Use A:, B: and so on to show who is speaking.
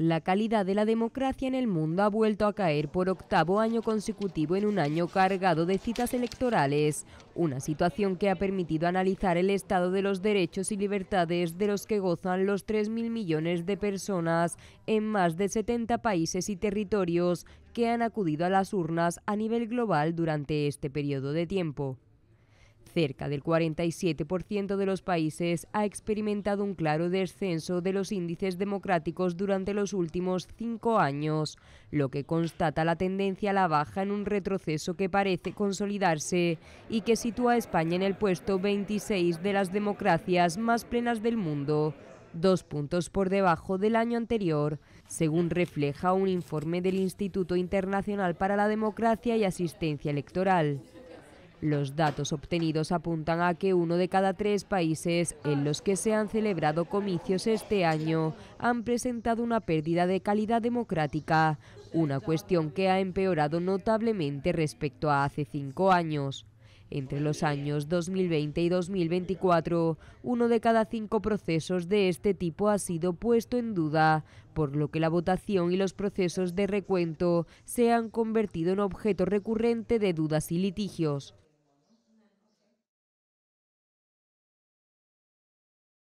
A: La calidad de la democracia en el mundo ha vuelto a caer por octavo año consecutivo en un año cargado de citas electorales, una situación que ha permitido analizar el estado de los derechos y libertades de los que gozan los 3.000 millones de personas en más de 70 países y territorios que han acudido a las urnas a nivel global durante este periodo de tiempo. Cerca del 47% de los países ha experimentado un claro descenso de los índices democráticos durante los últimos cinco años, lo que constata la tendencia a la baja en un retroceso que parece consolidarse y que sitúa a España en el puesto 26 de las democracias más plenas del mundo, dos puntos por debajo del año anterior según refleja un informe del Instituto Internacional para la Democracia y Asistencia Electoral. Los datos obtenidos apuntan a que uno de cada tres países en los que se han celebrado comicios este año han presentado una pérdida de calidad democrática, una cuestión que ha empeorado notablemente respecto a hace cinco años. Entre los años 2020 y 2024, uno de cada cinco procesos de este tipo ha sido puesto en duda, por lo que la votación y los procesos de recuento se han convertido en objeto recurrente de dudas y litigios.